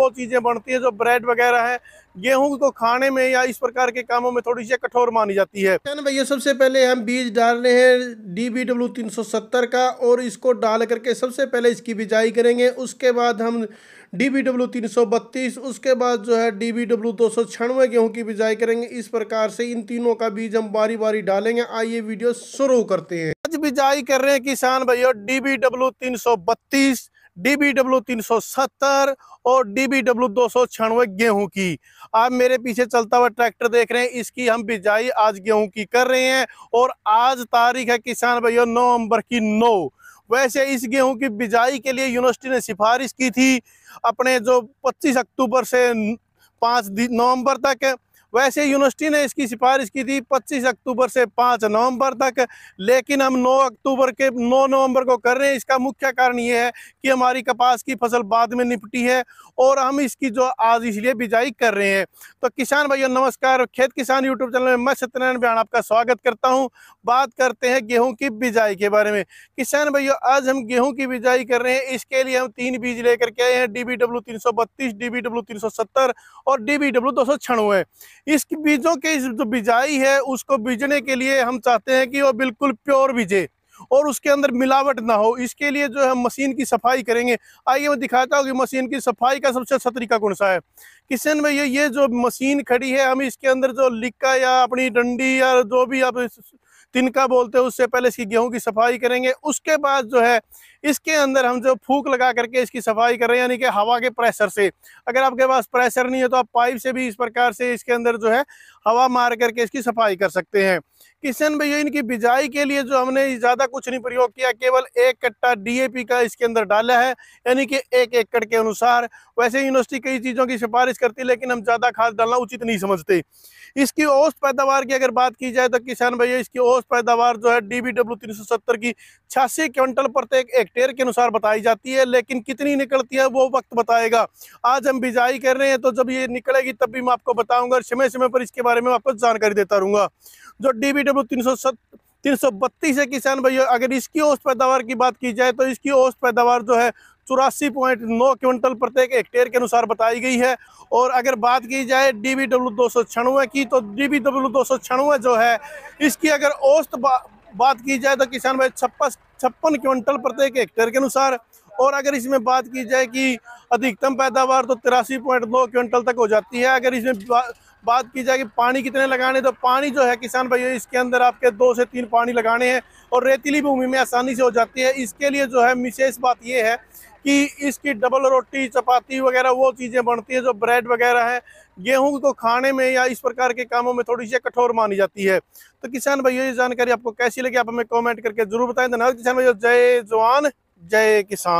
वो चीज़ें बनती हैं जो ब्रेड वगैरह है गेहूं तो खाने में या इस प्रकार के कामों में थोड़ी सी कठोर मानी जाती है भैया सबसे पहले हम बीज रहे हैं डी बी डब्ल्यू तीन सौ सत्तर का और इसको डाल करके सबसे पहले इसकी बिजाई करेंगे उसके बाद हम डी बी डब्ल्यू तीन सौ बत्तीस उसके बाद जो है डी बी डब्ल्यू दो सौ छियानवे गेहूँ की बिजाई करेंगे इस प्रकार से इन तीनों का बीज हम बारी बारी डालेंगे आइए वीडियो शुरू करते हैं आज बिजाई कर रहे हैं किसान भैया डी बी डब्ल्यू तीन सौ बत्तीस सौ सत्तर और डब्ल्यू दो सौ छियानवे गेहूँ की आप मेरे पीछे चलता हुआ ट्रैक्टर देख रहे हैं इसकी हम बिजाई आज गेहूं की कर रहे हैं और आज तारीख है किसान भैया नवंबर की नौ वैसे इस गेहूं की बिजाई के लिए यूनिवर्सिटी ने सिफारिश की थी अपने जो 25 अक्टूबर से पाँच नवंबर तक वैसे यूनिवर्सिटी ने इसकी सिफारिश की थी 25 अक्टूबर से 5 नवंबर तक लेकिन हम 9 अक्टूबर के 9 नवंबर को कर रहे हैं इसका मुख्य कारण ये है कि हमारी कपास की फसल बाद में निपटी है और हम इसकी जो आज इसलिए बिजाई कर रहे हैं तो किसान भाइयों नमस्कार खेत किसान यूट्यूब चैनल में मैं सत्यनारायण बयान आपका स्वागत करता हूँ बात करते हैं गेहूँ की बिजाई के बारे में किसान भाइयों आज हम गेहूँ की बिजाई कर रहे हैं इसके लिए हम तीन बीज लेकर के आए हैं डी बी डब्ल्यू तीन सौ बत्तीस डी बी डब्ल्यू तीन सौ सत्तर और डी बी डब्ल्यू दो सौ इस बीजों के जो बिजाई है उसको बीजने के लिए हम चाहते हैं कि वो बिल्कुल प्योर बीजे और उसके अंदर मिलावट ना हो इसके लिए जो है हम मशीन की सफाई करेंगे आइए मैं दिखाता हूँ कि मशीन की सफाई का सबसे अच्छा तरीका कौन सा है किचन में ये ये जो मशीन खड़ी है हम इसके अंदर जो लिक्का या अपनी डंडी या जो भी आप तिनका बोलते हैं उससे पहले इसकी गेहूं की सफाई करेंगे उसके बाद जो है इसके अंदर हम जो फूक लगा करके इसकी सफाई कर रहे हैं यानी कि हवा के प्रेशर से अगर आपके पास प्रेशर नहीं है तो आप पाइप से भी इस प्रकार से इसके अंदर जो है हवा मार करके इसकी सफाई कर सकते हैं किसान भैया इनकी बिजाई के लिए जो हमने ज़्यादा कुछ नहीं प्रयोग किया केवल एक कट्टा डीएपी का इसके अंदर डाला है यानी कि एक एकड़ के अनुसार वैसे यूनिवर्सिटी कई चीज़ों की सिफारिश करती है लेकिन हम ज़्यादा खाद डालना उचित नहीं समझते इसकी औसत पैदावार की अगर बात की जाए तो किसान भैया इसकी औसत पैदावार जो है डी बी डब्ल्यू तीन सौ सत्तर की छियासी क्विंटल प्रत्येक तो हेक्टेयर के अनुसार बताई जाती है लेकिन कितनी निकलती है वो वक्त बताएगा आज हम बिजाई कर रहे हैं तो जब ये निकलेगी तब भी मैं आपको बताऊँगा समय समय पर इसके बारे में आपको जानकारी देता रहूंगा जो डी बी डब्ल्यू तीन सौ तीन सौ बत्तीस है किसान भाइयों अगर इसकी औसत पैदावार की बात की जाए तो इसकी औसत पैदावार जो है चौरासी पॉइंट नौ क्विंटल प्रत्येक हेक्टेयर के अनुसार बताई गई है और अगर बात की जाए डी बी डब्ल्यू दो सौ छियानवे की तो डी बी डब्ल्यू दो सौ छियानवे जो है इसकी अगर औस्त बा, बात की जाए तो किसान भाई छप्पन छप्पन क्विंटल प्रत्येक हेक्टेयर के अनुसार और अगर इसमें बात की जाए कि अधिकतम पैदावार तो तिरासी पॉइंट नौ क्विंटल तक हो जाती है अगर इसमें बात की जाए कि पानी कितने लगाने तो पानी जो है किसान भाई इसके अंदर आपके दो से तीन पानी लगाने हैं और रेतीली भूमि में आसानी से हो जाती है इसके लिए जो है विशेष बात यह है कि इसकी डबल रोटी चपाती वगैरह वो चीज़ें बनती हैं जो ब्रेड वगैरह है गेहूं को खाने में या इस प्रकार के कामों में थोड़ी सी कठोर मानी जाती है तो किसान भाइयों ये जानकारी आपको कैसी लगी आप हमें कमेंट करके जरूर बताएं धन्यवाद किसान भाइयों जय जवान जय किसान